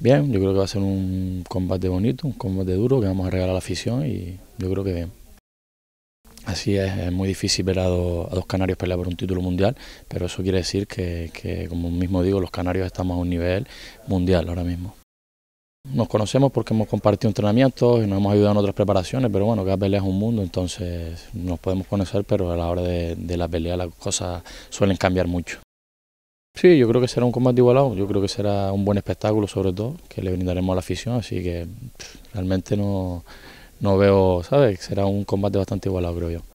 Bien, yo creo que va a ser un combate bonito, un combate duro que vamos a regalar a la afición y yo creo que bien. Así es, es muy difícil ver a, dos canarios pelear por un título mundial, pero eso quiere decir que, como mismo digo, los canarios estamos a un nivel mundial ahora mismo. Nos conocemos porque hemos compartido entrenamientos y nos hemos ayudado en otras preparaciones, pero bueno, cada pelea es un mundo, entonces nos podemos conocer, pero a la hora de, de la pelea las cosas suelen cambiar mucho. Sí, yo creo que será un combate igualado, yo creo que será un buen espectáculo sobre todo, que le brindaremos a la afición, así que realmente no, no veo, ¿sabes? Será un combate bastante igualado, creo yo.